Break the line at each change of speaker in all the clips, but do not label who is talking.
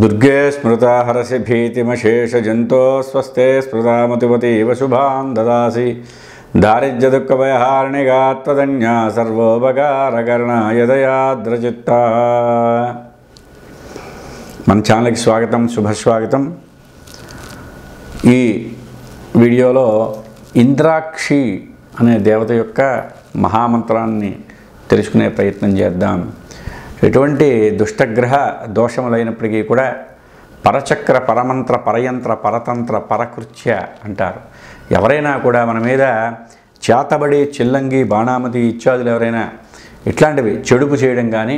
దుర్గే స్మృతాహరసి భీతిమశేషజంతో స్వస్తే స్మృతామతిమతీవ శుభాం దాసి దారిద్ర్యదుఃఖభయహారిణిగా త్వదన్యా సర్వోపకారకరణయదయాద్రచిత్త మన ఛానల్కి స్వాగతం శుభస్వాగతం ఈ వీడియోలో ఇంద్రాక్షి అనే దేవత యొక్క మహామంత్రాన్ని తెలుసుకునే ప్రయత్నం చేద్దాం ఎటువంటి దుష్టగ్రహ దోషములైనప్పటికీ కూడా పరచక్ర పరమంత్ర పరయంత్ర పరతంత్ర పరకృత్య అంటారు ఎవరైనా కూడా మన మీద చేతబడి చిల్లంగి బాణామతి ఇత్యాదులు ఎవరైనా ఇట్లాంటివి చెడుపు చేయడం కానీ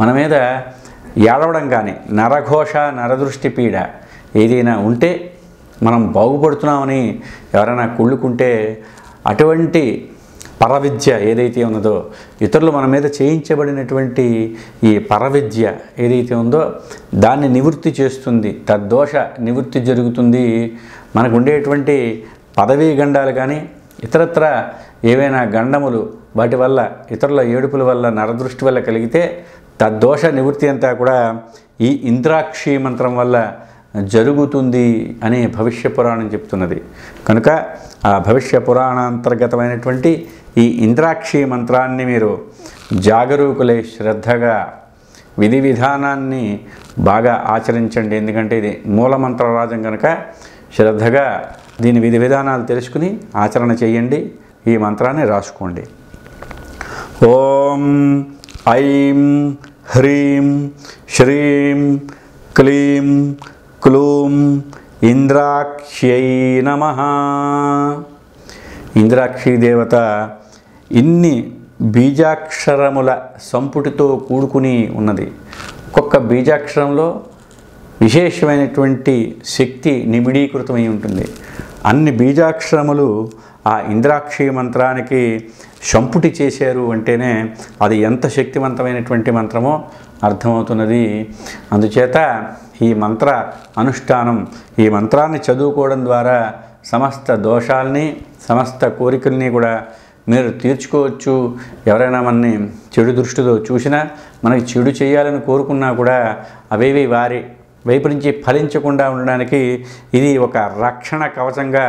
మన మీద ఏడవడం కానీ నరఘోష నరదృష్టి పీడ ఏదైనా ఉంటే మనం బాగుపడుతున్నామని ఎవరైనా కుళ్ళుకుంటే అటువంటి పరవిద్య ఏదైతే ఉన్నదో ఇతరులు మన మీద చేయించబడినటువంటి ఈ పరవిద్య ఏదైతే ఉందో దాన్ని నివృత్తి చేస్తుంది తద్దోష నివృత్తి జరుగుతుంది మనకు ఉండేటువంటి పదవీ గండాలు కానీ ఇతరత్ర ఏవైనా గండములు వాటి వల్ల ఇతరుల ఏడుపుల వల్ల నరదృష్టి వల్ల కలిగితే తద్దోష నివృత్తి అంతా కూడా ఈ ఇంద్రాక్షి మంత్రం వల్ల జరుగుతుంది అని భవిష్య పురాణం చెప్తున్నది కనుక ఆ భవిష్య పురాణాంతర్గతమైనటువంటి ఈ ఇంద్రాక్షి మంత్రాన్ని మీరు జాగరూకులై శ్రద్ధగా విధి విధానాన్ని బాగా ఆచరించండి ఎందుకంటే ఇది మూలమంత్రరాజం కనుక శ్రద్ధగా దీని విధి విధానాలు తెలుసుకుని ఆచరణ చేయండి ఈ మంత్రాన్ని రాసుకోండి ఓం ఐం హ్రీం శ్రీం క్లీం క్లూం ఇంద్రాక్ష్యై నమ ఇంద్రాక్షి దేవత ఇన్ని బీజాక్షరముల సంపుటితో కూడుకుని ఉన్నది ఒక్కొక్క బీజాక్షరంలో విశేషమైనటువంటి శక్తి నిబిడీకృతమై ఉంటుంది అన్ని బీజాక్షరములు ఆ ఇంద్రాక్షి మంత్రానికి సంపుటి చేశారు అంటేనే అది ఎంత శక్తివంతమైనటువంటి మంత్రమో అర్థమవుతున్నది అందుచేత ఈ మంత్ర అనుష్ఠానం ఈ మంత్రాన్ని చదువుకోవడం ద్వారా సమస్త దోషాలని సమస్త కోరికల్ని కూడా మీరు తీర్చుకోవచ్చు ఎవరైనా మనని చెడు దృష్టితో చూసినా మనకి చెడు చేయాలని కోరుకున్నా కూడా అవేవి వారి వైపు నుంచి ఫలించకుండా ఉండడానికి ఇది ఒక రక్షణ కవచంగా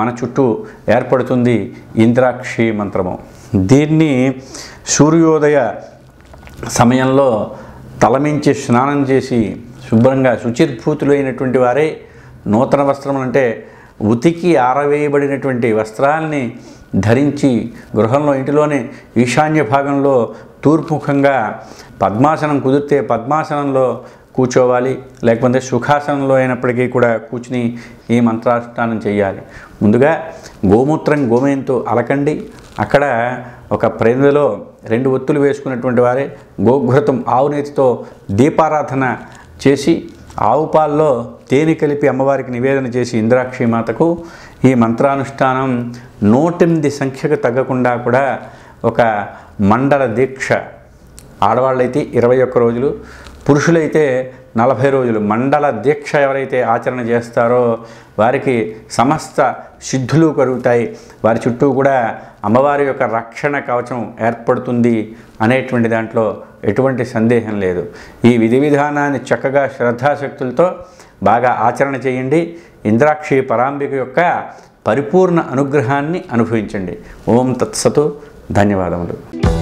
మన చుట్టూ ఏర్పడుతుంది ఇంద్రాక్షి మంత్రము దీన్ని సూర్యోదయ సమయంలో తలమించి స్నానం చేసి శుభ్రంగా శుచిర్భూతులైనటువంటి వారే నూతన వస్త్రములంటే అంటే ఉతికి ఆరవేయబడినటువంటి వస్త్రాల్ని ధరించి గృహంలో ఇంటిలోనే ఈశాన్య భాగంలో తూర్పుముఖంగా పద్మాసనం కుదిరితే పద్మాసనంలో కూర్చోవాలి లేకపోతే సుఖాసనంలో అయినప్పటికీ కూడా కూర్చుని ఈ మంత్రానుష్ఠానం చేయాలి ముందుగా గోమూత్రం గోమయంతో అలకండి అక్కడ ఒక ప్రేమలో రెండు ఒత్తులు వేసుకున్నటువంటి వారే గోఘృతం ఆవునీతితో దీపారాధన చేసి ఆవు పాల్లో తేనె కలిపి అమ్మవారికి నివేదన చేసి ఇంద్రాక్షి మాతకు ఈ మంత్రానుష్ఠానం నూటెనిమిది సంఖ్యకు తగ్గకుండా కూడా ఒక మండల దీక్ష ఆడవాళ్ళైతే ఇరవై ఒక్క రోజులు పురుషులైతే నలభై రోజులు మండల దీక్ష ఎవరైతే ఆచరణ చేస్తారో వారికి సమస్త సిద్ధులు కలుగుతాయి వారి చుట్టూ కూడా అమ్మవారి యొక్క రక్షణ కవచం ఏర్పడుతుంది అనేటువంటి దాంట్లో ఎటువంటి సందేహం లేదు ఈ విధి విధానాన్ని చక్కగా శ్రద్ధాశక్తులతో బాగా ఆచరణ చేయండి ఇంద్రాక్షి పరాంబిక యొక్క పరిపూర్ణ అనుగ్రహాన్ని అనుభవించండి ఓం తత్సతు ధన్యవాదములు